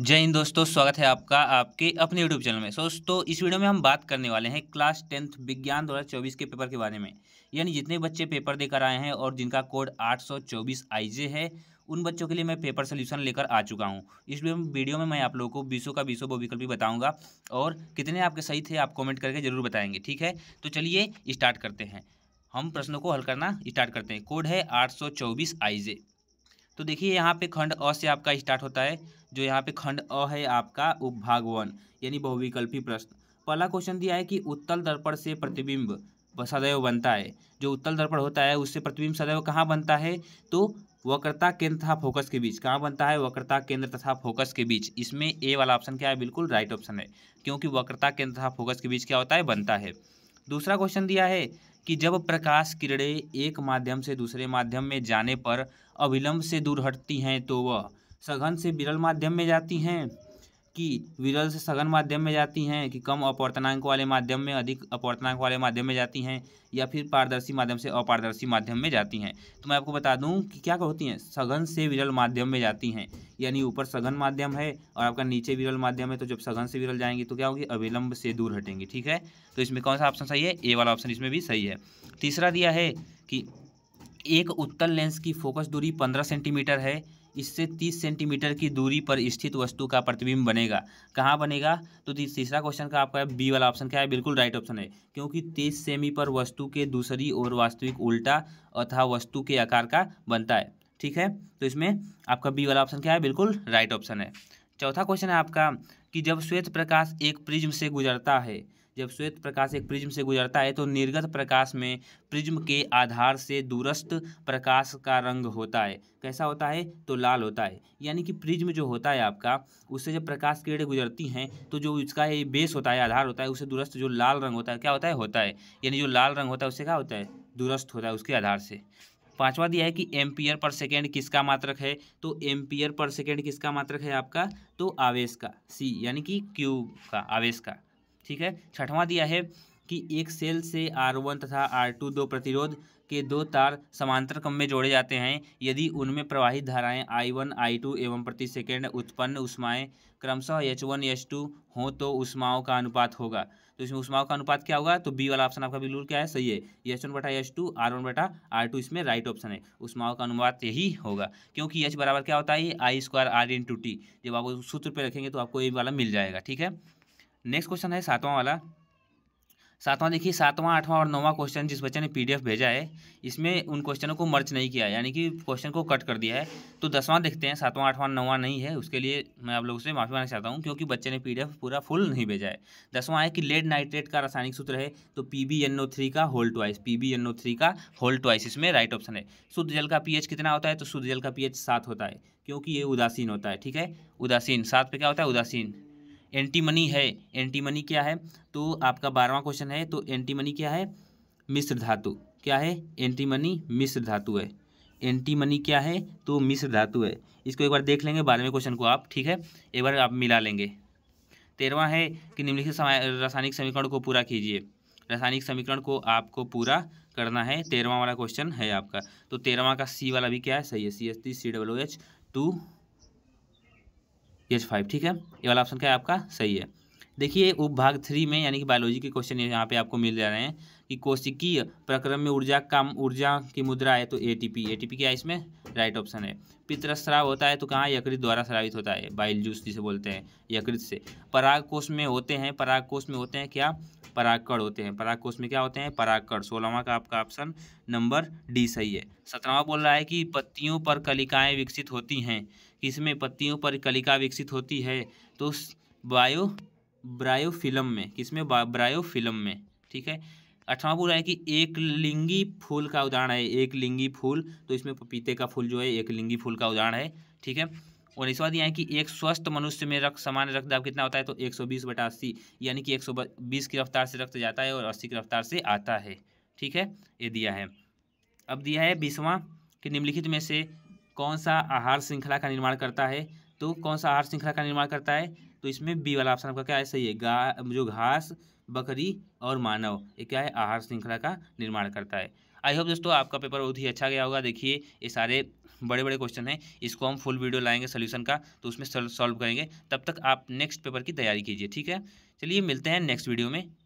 जय हिंद दोस्तों स्वागत है आपका आपके अपने यूट्यूब चैनल में सो दोस्तों इस वीडियो में हम बात करने वाले हैं क्लास टेंथ विज्ञान दो चौबीस के पेपर के बारे में यानी जितने बच्चे पेपर देकर आए हैं और जिनका कोड आठ सौ चौबीस जे है उन बच्चों के लिए मैं पेपर सोल्यूशन लेकर आ चुका हूँ इस वीडियो में मैं आप लोगों को बीसों का बीसों वो विकल्प भी बताऊँगा और कितने आपके सही थे आप कॉमेंट करके जरूर बताएंगे ठीक है तो चलिए स्टार्ट करते हैं हम प्रश्नों को हल करना स्टार्ट करते हैं कोड है आठ सौ चौबीस तो देखिए यहाँ पे खंड अ से आपका स्टार्ट होता है जो यहाँ पे खंड अ है आपका उपभाग वन यानी बहुविकल्पी प्रश्न पहला क्वेश्चन दिया है कि उत्तल दर्पण से प्रतिबिंब सदैव बनता है जो उत्तल दर्पण होता है उससे प्रतिबिंब सदैव कहाँ बनता है तो वक्रता केंद्र तथा फोकस के बीच कहाँ बनता है वक्रता केंद्र तथा फोकस के बीच इसमें ए वाला ऑप्शन क्या है बिल्कुल राइट ऑप्शन है क्योंकि वक्रता केंद्र तथा फोकस के बीच क्या होता है बनता है दूसरा क्वेश्चन दिया है कि जब प्रकाश किरणें एक माध्यम से दूसरे माध्यम में जाने पर अविलंब से दूर हटती हैं तो वह सघन से विरल माध्यम में जाती हैं कि विरल से सघन माध्यम में जाती हैं कि कम अपवर्तनांक वाले माध्यम में अधिक अपवर्तनांक वाले माध्यम में जाती हैं या फिर पारदर्शी माध्यम से अपारदर्शी माध्यम में जाती हैं तो मैं आपको बता दूं कि क्या होती हैं सघन से विरल माध्यम में जाती हैं यानी ऊपर सघन माध्यम है और आपका नीचे विरल माध्यम है तो जब सघन से विरल जाएंगी तो क्या होगी अविलंब से दूर हटेंगी ठीक है तो इसमें कौन सा ऑप्शन सही है ए वाला ऑप्शन इसमें भी सही है तीसरा दिया है कि एक उत्तल लेंस की फोकस दूरी 15 सेंटीमीटर है इससे 30 सेंटीमीटर की दूरी पर स्थित वस्तु का प्रतिबिंब बनेगा कहाँ बनेगा तो तीसरा क्वेश्चन का आपका बी वाला ऑप्शन क्या है बिल्कुल राइट ऑप्शन है क्योंकि तेईस सेमी पर वस्तु के दूसरी ओर वास्तविक उल्टा अथवा वस्तु के आकार का बनता है ठीक है तो इसमें आपका बी वाला ऑप्शन क्या है बिल्कुल राइट ऑप्शन है चौथा क्वेश्चन है आपका कि जब श्वेत प्रकाश एक प्रिज्म से गुजरता है जब श्वेत प्रकाश एक प्रिज्म से गुजरता है तो निर्गत प्रकाश में प्रिज्म के आधार से दूरस्थ प्रकाश का रंग होता है कैसा होता है तो लाल होता है यानी कि प्रिज्म जो होता है आपका उससे जब प्रकाश किरणें गुजरती हैं तो जो इसका ये बेस होता है आधार होता है उससे दूरस्थ जो लाल रंग होता है क्या होता है होता है यानी जो लाल रंग होता है उससे क्या होता है दूरस्थ होता है उसके आधार से पांचवा दिया है कि एम्पियर पर सेकेंड किसका मात्रक है तो एम्पियर पर सेकेंड किसका मात्रक है आपका तो आवेश का सी यानी कि क्यू का आवेश का ठीक है छठवां दिया है कि एक सेल से आर वन तथा आर टू दो प्रतिरोध के दो तार समांतर क्रम में जोड़े जाते हैं यदि उनमें प्रवाहित धाराएं आई वन आई टू एवं प्रति सेकेंड उत्पन्न उष्माएँ क्रमशः एच वन एच टू हों तो उष्माओं का अनुपात होगा तो इसमें उष्माओं का अनुपात क्या होगा तो बी वाला ऑप्शन आपका बिल्कुल क्या है सही है एच वन बटा एच टू आर वन बटा आर टू इसमें राइट ऑप्शन है उष्माओं का अनुपात यही होगा क्योंकि एच बराबर क्या होता है I square R into T जब आप सूत्र पर रखेंगे तो आपको ये वाला मिल जाएगा ठीक है नेक्स्ट क्वेश्चन है सातवां वाला सातवां देखिए सातवां आठवां और नौवां क्वेश्चन जिस बच्चे ने पीडीएफ भेजा है इसमें उन क्वेश्चनों को मर्च नहीं किया यानी कि क्वेश्चन को कट कर दिया है तो दसवां देखते हैं सातवां आठवां नौवां नहीं है उसके लिए मैं आप लोगों से माफ़ी मांगना चाहता हूँ क्योंकि बच्चे ने पीडीएफ पूरा फुल नहीं भेजा है दसवां है कि लेड नाइट्रेट का रासायनिक सूत्र है तो P B N O three का whole twice P B N O three का होल ट्वाइस इसमें राइट ऑप्शन है शुद्ध जल का एच कितना होता है तो शुद्ध जल का एच सात होता है क्योंकि ये उदासीन होता है ठीक है उदासीन सात पे क्या होता है उदासीन एंटी मनी है एंटी हम्म। मनी क्या है तो आपका बारहवा क्वेश्चन है तो एंटी मनी क्या है मिश्र धातु क्या है एंटी मनी मिश्र धातु है एंटी मनी क्या है तो मिश्र धातु है इसको एक बार देख लेंगे बारहवें क्वेश्चन को आप ठीक है एक बार आप मिला लेंगे तेरवा है कि निम्नलिखित रासायनिक समीकरण को पूरा कीजिए रासायनिक समीकरण को आपको पूरा करना है तेरहवा वाला क्वेश्चन है आपका तो तेरहवा का सी वाला भी क्या है सही है C S T C W H two H five ठीक है ये वाला ऑप्शन क्या है आपका सही है देखिए उपभाग थ्री में यानी कि बायोलॉजी के क्वेश्चन यहाँ पे आपको मिल जा रहे हैं कि कोशिकीय प्रक्रम में ऊर्जा कम ऊर्जा की मुद्रा है तो एटीपी एटीपी क्या है इसमें राइट ऑप्शन है पित्रस्राव होता है तो कहाँ यकृत द्वारा स्रावित होता है बाइल जूस जिसे बोलते हैं यकृत से पराग कोष में होते हैं पराग कोष में होते हैं क्या पराकड़ होते हैं पराकोष में क्या होते हैं पराकड़ सोलहवां का आपका ऑप्शन नंबर डी सही है सत्रहवा बोल रहा है कि पत्तियों पर कलिकाएँ विकसित होती हैं किसमें पत्तियों पर कलिका विकसित होती है तो बायो ब्रायोफिल्म में किसमें ब्रायोफिल्म में ठीक है अठवा बोल रहा है कि एक लिंगी फूल का उदाहरण है एक लिंगी फूल तो इसमें पपीते का फूल जो है एक लिंगी फूल का उदाहरण है ठीक है और इसके बाद यहाँ कि एक स्वस्थ मनुष्य में रक्त रक्त दाब कितना होता है तो 120 बटा अस्सी यानी कि 120 की रफ्तार से रक्त जाता है और 80 की रफ्तार से आता है ठीक है ये दिया है अब दिया है बीसवां कि निम्नलिखित में से कौन सा आहार श्रृंखला का निर्माण करता है तो कौन सा आहार श्रृंखला का निर्माण करता है तो इसमें बी वाला ऑप्शन आपका क्या है सही है गा जो घास बकरी और मानव ये क्या है आहार श्रृंखला का निर्माण करता है आई होप दोस्तों आपका पेपर बहुत ही अच्छा गया होगा देखिए ये सारे बड़े बड़े क्वेश्चन हैं इसको हम फुल वीडियो लाएंगे सोल्यूशन का तो उसमें सॉल्व करेंगे तब तक आप नेक्स्ट पेपर की तैयारी कीजिए ठीक है चलिए मिलते हैं नेक्स्ट वीडियो में